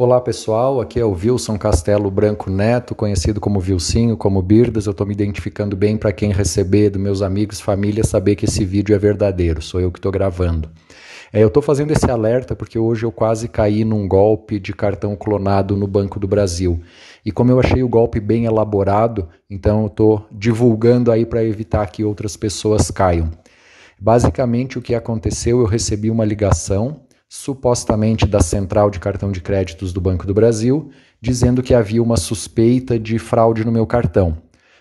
Olá pessoal, aqui é o Wilson Castelo Branco Neto, conhecido como Vilcinho, como Birdas. Eu estou me identificando bem para quem receber, dos meus amigos, família, saber que esse vídeo é verdadeiro, sou eu que estou gravando. É, eu estou fazendo esse alerta porque hoje eu quase caí num golpe de cartão clonado no Banco do Brasil. E como eu achei o golpe bem elaborado, então eu estou divulgando aí para evitar que outras pessoas caiam. Basicamente o que aconteceu, eu recebi uma ligação supostamente da central de cartão de créditos do Banco do Brasil, dizendo que havia uma suspeita de fraude no meu cartão,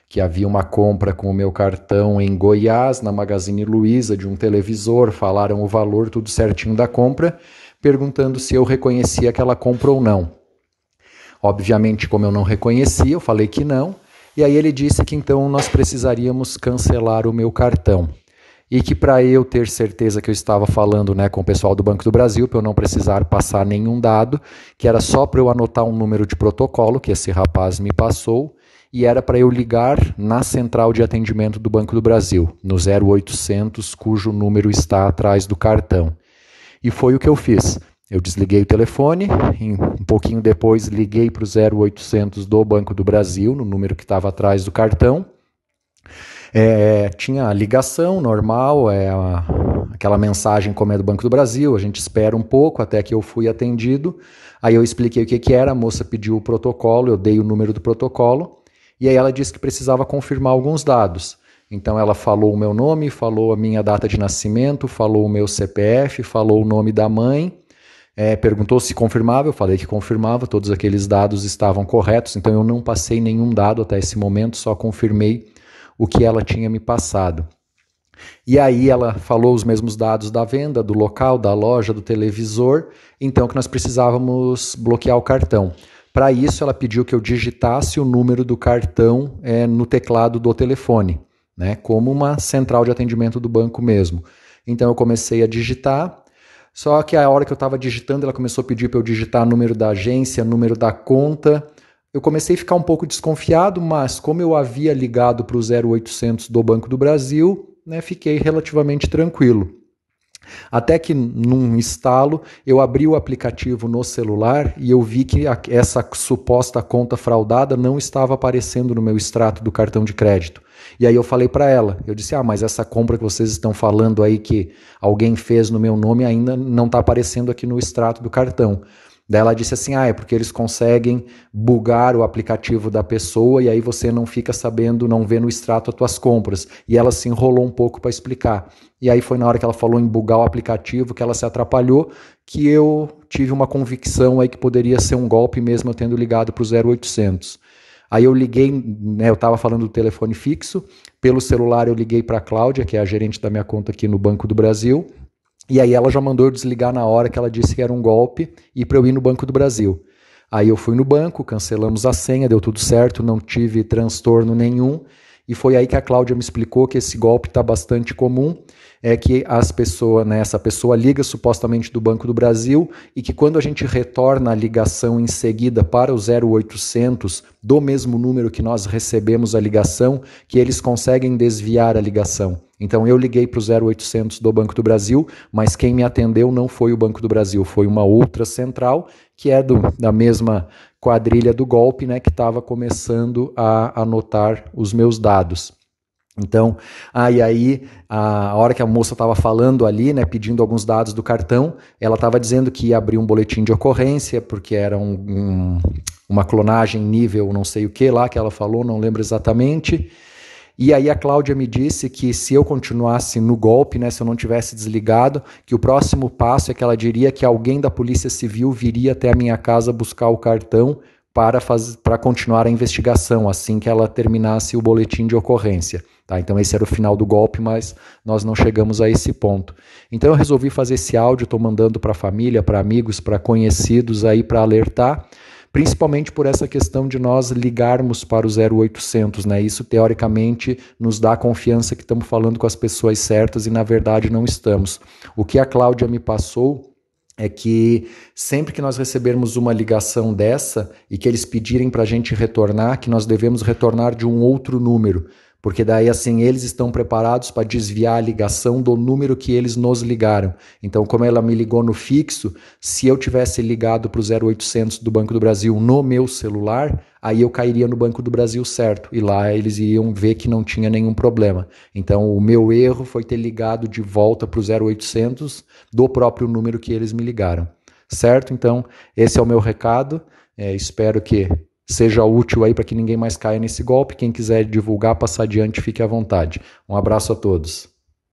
que havia uma compra com o meu cartão em Goiás, na Magazine Luiza, de um televisor, falaram o valor, tudo certinho da compra, perguntando se eu reconhecia aquela compra ou não. Obviamente, como eu não reconhecia, eu falei que não, e aí ele disse que então nós precisaríamos cancelar o meu cartão e que para eu ter certeza que eu estava falando né, com o pessoal do Banco do Brasil, para eu não precisar passar nenhum dado, que era só para eu anotar um número de protocolo que esse rapaz me passou, e era para eu ligar na central de atendimento do Banco do Brasil, no 0800, cujo número está atrás do cartão. E foi o que eu fiz. Eu desliguei o telefone, um pouquinho depois liguei para o 0800 do Banco do Brasil, no número que estava atrás do cartão, é, tinha ligação normal, é, a, aquela mensagem como é do Banco do Brasil, a gente espera um pouco até que eu fui atendido. Aí eu expliquei o que, que era, a moça pediu o protocolo, eu dei o número do protocolo, e aí ela disse que precisava confirmar alguns dados. Então ela falou o meu nome, falou a minha data de nascimento, falou o meu CPF, falou o nome da mãe, é, perguntou se confirmava, eu falei que confirmava, todos aqueles dados estavam corretos, então eu não passei nenhum dado até esse momento, só confirmei o que ela tinha me passado. E aí ela falou os mesmos dados da venda, do local, da loja, do televisor, então que nós precisávamos bloquear o cartão. Para isso, ela pediu que eu digitasse o número do cartão é, no teclado do telefone, né, como uma central de atendimento do banco mesmo. Então eu comecei a digitar, só que a hora que eu estava digitando, ela começou a pedir para eu digitar número da agência, número da conta, eu comecei a ficar um pouco desconfiado, mas como eu havia ligado para o 0800 do Banco do Brasil, né, fiquei relativamente tranquilo. Até que num instalo eu abri o aplicativo no celular e eu vi que a, essa suposta conta fraudada não estava aparecendo no meu extrato do cartão de crédito. E aí eu falei para ela, eu disse: "Ah, mas essa compra que vocês estão falando aí que alguém fez no meu nome ainda não está aparecendo aqui no extrato do cartão". Daí ela disse assim: ah, é porque eles conseguem bugar o aplicativo da pessoa e aí você não fica sabendo, não vê no extrato as tuas compras. E ela se enrolou um pouco para explicar. E aí foi na hora que ela falou em bugar o aplicativo que ela se atrapalhou, que eu tive uma convicção aí que poderia ser um golpe mesmo eu tendo ligado para o 0800. Aí eu liguei, né, eu estava falando do telefone fixo, pelo celular eu liguei para a Cláudia, que é a gerente da minha conta aqui no Banco do Brasil e aí ela já mandou eu desligar na hora que ela disse que era um golpe e para eu ir no Banco do Brasil. Aí eu fui no banco, cancelamos a senha, deu tudo certo, não tive transtorno nenhum. E foi aí que a Cláudia me explicou que esse golpe está bastante comum é que as pessoas, né, essa pessoa liga supostamente do Banco do Brasil e que quando a gente retorna a ligação em seguida para o 0800 do mesmo número que nós recebemos a ligação, que eles conseguem desviar a ligação. Então eu liguei para o 0800 do Banco do Brasil, mas quem me atendeu não foi o Banco do Brasil, foi uma outra central que é do, da mesma quadrilha do golpe, né, que estava começando a anotar os meus dados. Então, ah, aí, a hora que a moça estava falando ali, né, pedindo alguns dados do cartão, ela estava dizendo que ia abrir um boletim de ocorrência, porque era um, um, uma clonagem nível não sei o que lá que ela falou, não lembro exatamente. E aí a Cláudia me disse que se eu continuasse no golpe, né, se eu não tivesse desligado, que o próximo passo é que ela diria que alguém da Polícia Civil viria até a minha casa buscar o cartão para, faz, para continuar a investigação assim que ela terminasse o boletim de ocorrência. Tá? Então, esse era o final do golpe, mas nós não chegamos a esse ponto. Então, eu resolvi fazer esse áudio, estou mandando para a família, para amigos, para conhecidos aí para alertar, principalmente por essa questão de nós ligarmos para o 0800. Né? Isso, teoricamente, nos dá a confiança que estamos falando com as pessoas certas e, na verdade, não estamos. O que a Cláudia me passou é que sempre que nós recebermos uma ligação dessa e que eles pedirem para a gente retornar, que nós devemos retornar de um outro número, porque daí assim eles estão preparados para desviar a ligação do número que eles nos ligaram. Então, como ela me ligou no fixo, se eu tivesse ligado para o 0800 do Banco do Brasil no meu celular, aí eu cairia no Banco do Brasil certo. E lá eles iriam ver que não tinha nenhum problema. Então, o meu erro foi ter ligado de volta para o 0800 do próprio número que eles me ligaram. Certo? Então, esse é o meu recado. É, espero que seja útil aí para que ninguém mais caia nesse golpe. Quem quiser divulgar, passar adiante, fique à vontade. Um abraço a todos.